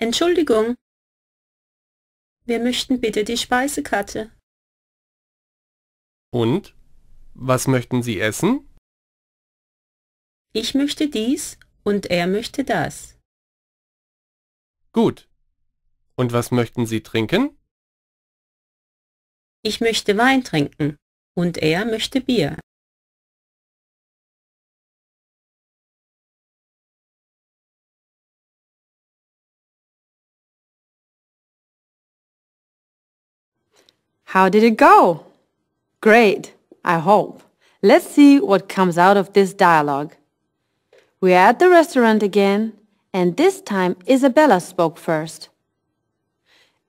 Entschuldigung, wir möchten bitte die Speisekarte. Und? Was möchten Sie essen? Ich möchte dies und er möchte das. Gut. Und was möchten Sie trinken? Ich möchte Wein trinken und er möchte Bier. How did it go? Great, I hope. Let's see what comes out of this dialogue. We're at the restaurant again, and this time Isabella spoke first.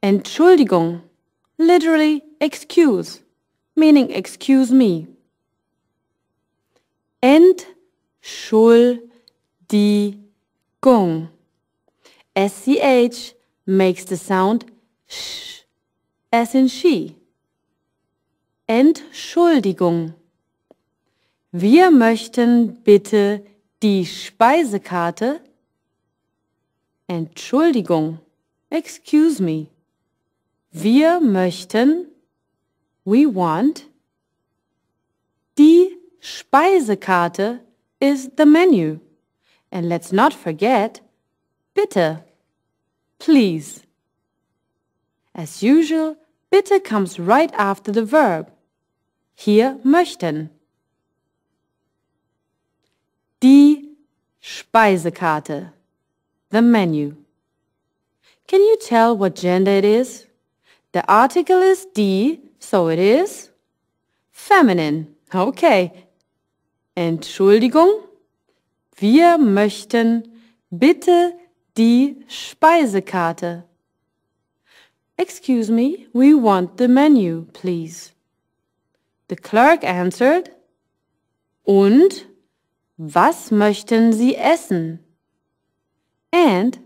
Entschuldigung, literally excuse, meaning excuse me. Entschuldigung. SCH makes the sound sh as in she. Entschuldigung. Wir möchten bitte die Speisekarte. Entschuldigung. Excuse me. Wir möchten. We want. Die Speisekarte is the menu. And let's not forget. Bitte. Please. As usual, bitte comes right after the verb hier möchten. Die Speisekarte. The menu. Can you tell what gender it is? The article is die, so it is feminine. Okay. Entschuldigung. Wir möchten bitte die Speisekarte. Excuse me, we want the menu, please. The clerk answered, Und was möchten Sie essen? And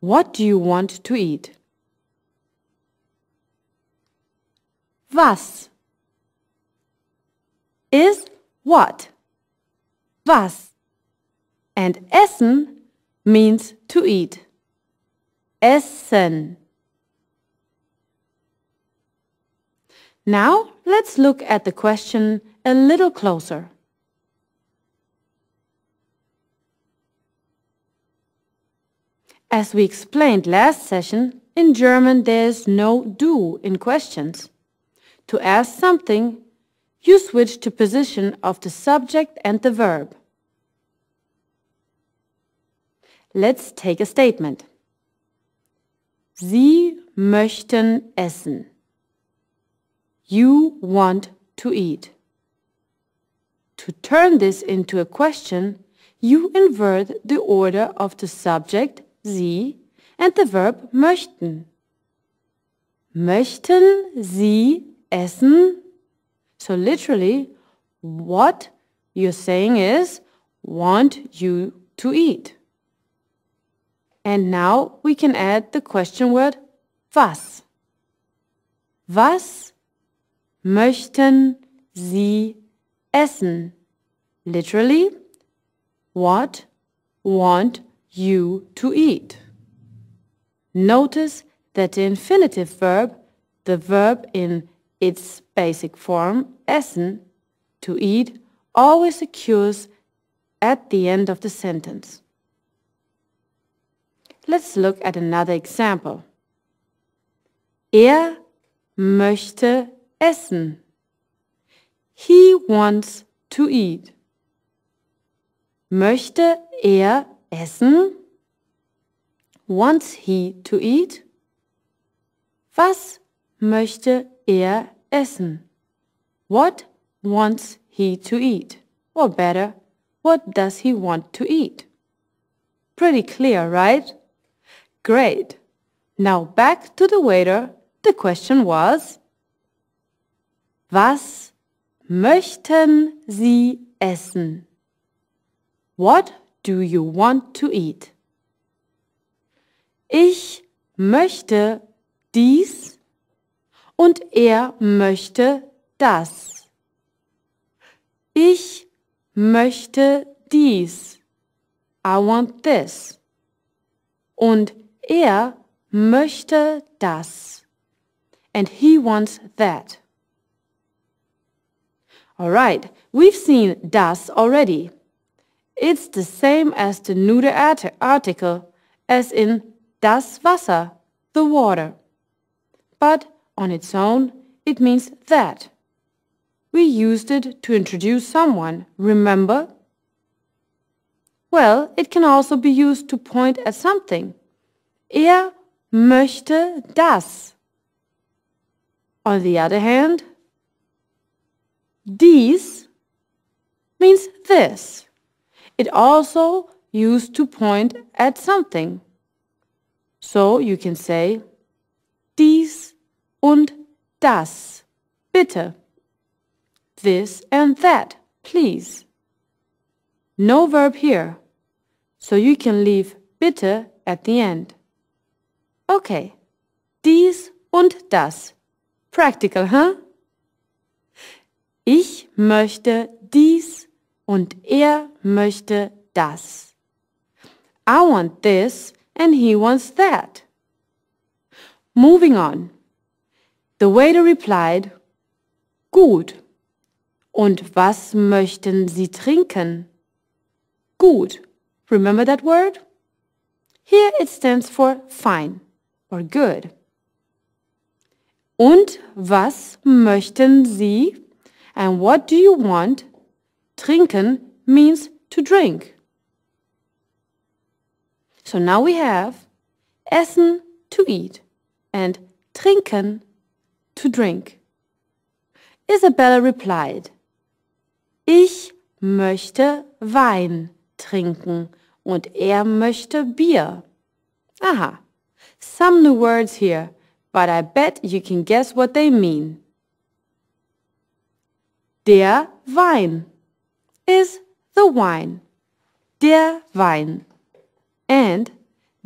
what do you want to eat? Was is what? Was? And essen means to eat. Essen. Now let's look at the question a little closer. As we explained last session, in German there is no do in questions. To ask something, you switch to position of the subject and the verb. Let's take a statement. Sie möchten essen you want to eat. To turn this into a question, you invert the order of the subject Sie and the verb möchten. Möchten Sie essen? So literally, what you're saying is, want you to eat. And now we can add the question word was. Was möchten Sie essen? Literally, what want you to eat? Notice that the infinitive verb, the verb in its basic form, essen, to eat, always occurs at the end of the sentence. Let's look at another example. Er möchte Essen. He wants to eat. Möchte er essen? Wants he to eat? Was möchte er essen? What wants he to eat? Or better, what does he want to eat? Pretty clear, right? Great. Now back to the waiter. The question was, Was möchten Sie essen? What do you want to eat? Ich möchte dies und er möchte das. Ich möchte dies. I want this. Und er möchte das. And he wants that. All right, we've seen das already. It's the same as the neuter article, as in das Wasser, the water. But on its own, it means that. We used it to introduce someone, remember? Well, it can also be used to point at something. Er möchte das. On the other hand, these means this. It also used to point at something. So you can say dies und das, bitte. This and that, please. No verb here, so you can leave bitte at the end. Okay, dies und das. Practical, huh? Ich möchte dies und er möchte das. I want this and he wants that. Moving on. The waiter replied, Gut. Und was möchten Sie trinken? Gut. Remember that word? Here it stands for fine or good. Und was möchten Sie And what do you want? Trinken means to drink. So now we have essen, to eat, and trinken, to drink. Isabella replied, Ich möchte Wein trinken und er möchte Bier. Aha, some new words here, but I bet you can guess what they mean. Der Wein is the wine. Der Wein. And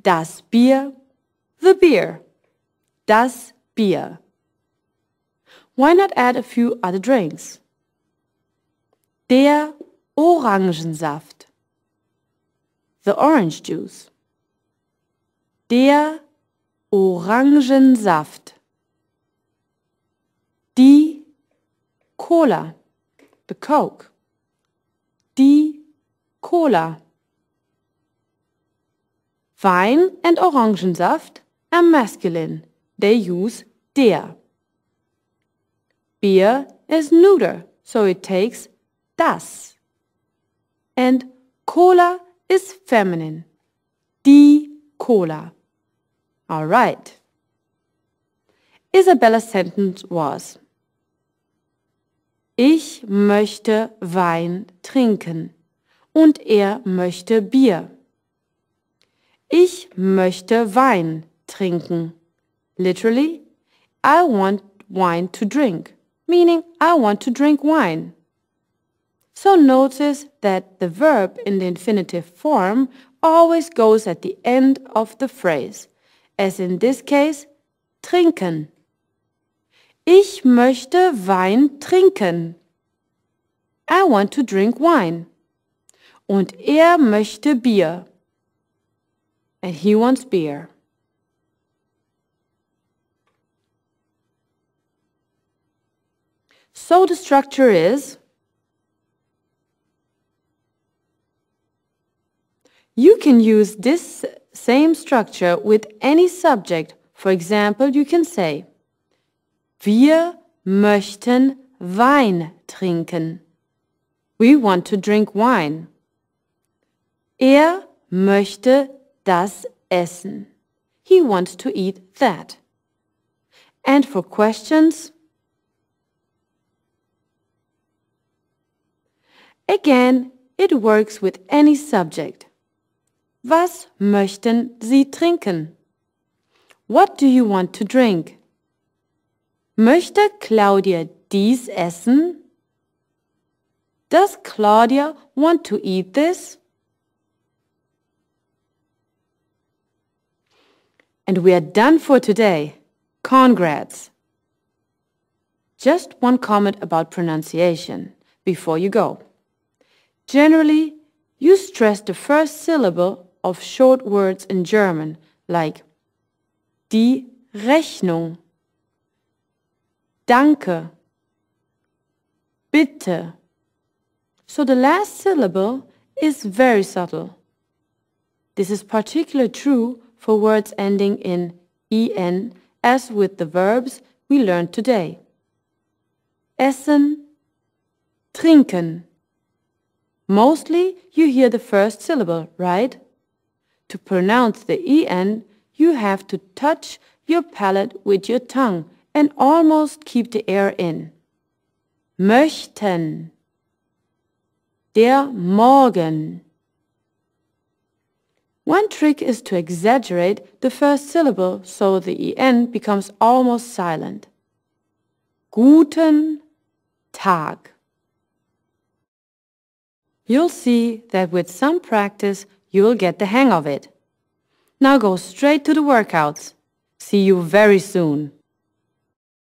das Bier, the beer. Das Bier. Why not add a few other drinks? Der Orangensaft. The orange juice. Der Orangensaft. Die Cola. the Coke. Die Cola. Wein and Orangensaft are masculine. They use der. Beer is neuter, so it takes das. And cola is feminine. Die Cola. All right. Isabella's sentence was, Ich möchte Wein trinken und er möchte Bier. Ich möchte Wein trinken. Literally, I want wine to drink, meaning I want to drink wine. So notice that the verb in the infinitive form always goes at the end of the phrase, as in this case, trinken. Ich möchte Wein trinken. I want to drink wine. Und er möchte Bier. And he wants beer. So the structure is You can use this same structure with any subject. For example, you can say Wir möchten Wein trinken. We want to drink wine. Er möchte das essen. He wants to eat that. And for questions, again, it works with any subject. Was möchten Sie trinken? What do you want to drink? Möchte Claudia dies essen? Does Claudia want to eat this? And we are done for today. Congrats! Just one comment about pronunciation before you go. Generally, you stress the first syllable of short words in German, like die Rechnung. Danke. Bitte. So the last syllable is very subtle. This is particularly true for words ending in en as with the verbs we learned today. Essen, trinken. Mostly you hear the first syllable, right? To pronounce the en, you have to touch your palate with your tongue and almost keep the air in. Möchten. Der Morgen. One trick is to exaggerate the first syllable so the en becomes almost silent. Guten Tag. You'll see that with some practice you will get the hang of it. Now go straight to the workouts. See you very soon.